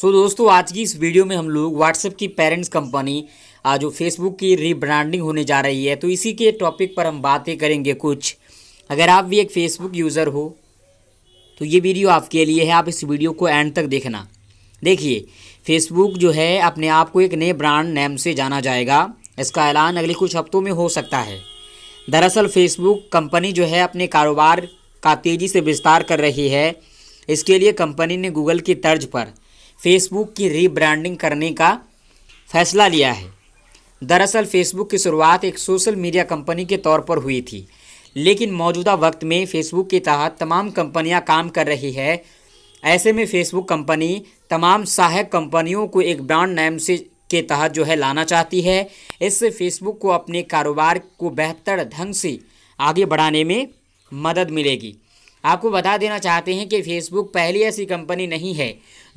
सो so, दोस्तों आज की इस वीडियो में हम लोग व्हाट्सएप की पेरेंट्स कंपनी जो फेसबुक की रीब्रांडिंग होने जा रही है तो इसी के टॉपिक पर हम बातें करेंगे कुछ अगर आप भी एक फेसबुक यूज़र हो तो ये वीडियो आपके लिए है आप इस वीडियो को एंड तक देखना देखिए फेसबुक जो है अपने आप को एक नए ब्रांड नेम से जाना जाएगा इसका ऐलान अगले कुछ हफ्तों में हो सकता है दरअसल फेसबुक कंपनी जो है अपने कारोबार का तेज़ी से विस्तार कर रही है इसके लिए कंपनी ने गूगल की तर्ज पर फेसबुक की रीब्रांडिंग करने का फैसला लिया है दरअसल फेसबुक की शुरुआत एक सोशल मीडिया कंपनी के तौर पर हुई थी लेकिन मौजूदा वक्त में फेसबुक के तहत तमाम कंपनियां काम कर रही है ऐसे में फेसबुक कंपनी तमाम सहायक कंपनियों को एक ब्रांड नेम से के तहत जो है लाना चाहती है इससे फेसबुक को अपने कारोबार को बेहतर ढंग से आगे बढ़ाने में मदद मिलेगी आपको बता देना चाहते हैं कि फेसबुक पहली ऐसी कंपनी नहीं है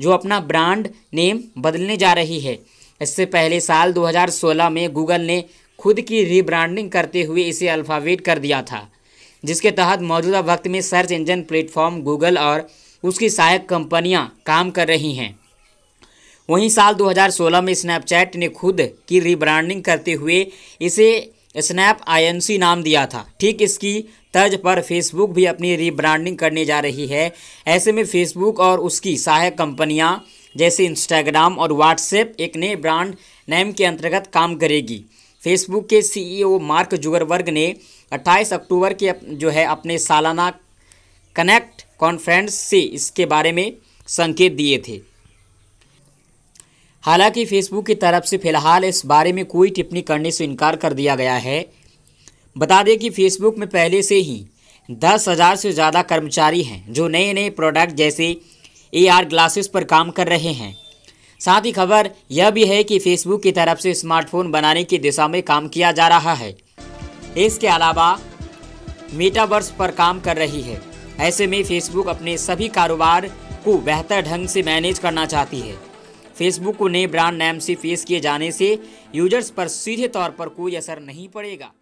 जो अपना ब्रांड नेम बदलने जा रही है इससे पहले साल 2016 में गूगल ने खुद की रीब्रांडिंग करते हुए इसे अल्फ़ावेट कर दिया था जिसके तहत मौजूदा वक्त में सर्च इंजन प्लेटफॉर्म गूगल और उसकी सहायक कंपनियां काम कर रही हैं वहीं साल 2016 में स्नैपचैट ने खुद की रीब्रांडिंग करते हुए इसे स्नैप आईएनसी नाम दिया था ठीक इसकी तर्ज पर फेसबुक भी अपनी रीब्रांडिंग करने जा रही है ऐसे में फेसबुक और उसकी सहायक कंपनियां जैसे इंस्टाग्राम और व्हाट्सएप एक नए ब्रांड नेम के अंतर्गत काम करेगी फेसबुक के सीईओ मार्क जुगरवर्ग ने 28 अक्टूबर के जो है अपने सालाना कनेक्ट कॉन्फ्रेंस से इसके बारे में संकेत दिए थे हालांकि फेसबुक की तरफ से फिलहाल इस बारे में कोई टिप्पणी करने से इनकार कर दिया गया है बता दें कि फेसबुक में पहले से ही दस हज़ार से ज़्यादा कर्मचारी हैं जो नए नए प्रोडक्ट जैसे ए आर ग्लासेस पर काम कर रहे हैं साथ ही खबर यह भी है कि फेसबुक की तरफ से स्मार्टफोन बनाने की दिशा में काम किया जा रहा है इसके अलावा मेटावर्स पर काम कर रही है ऐसे में फेसबुक अपने सभी कारोबार को बेहतर ढंग से मैनेज करना चाहती है फेसबुक को नए ब्रांड नेम से फेस किए जाने से यूजर्स पर सीधे तौर पर कोई असर नहीं पड़ेगा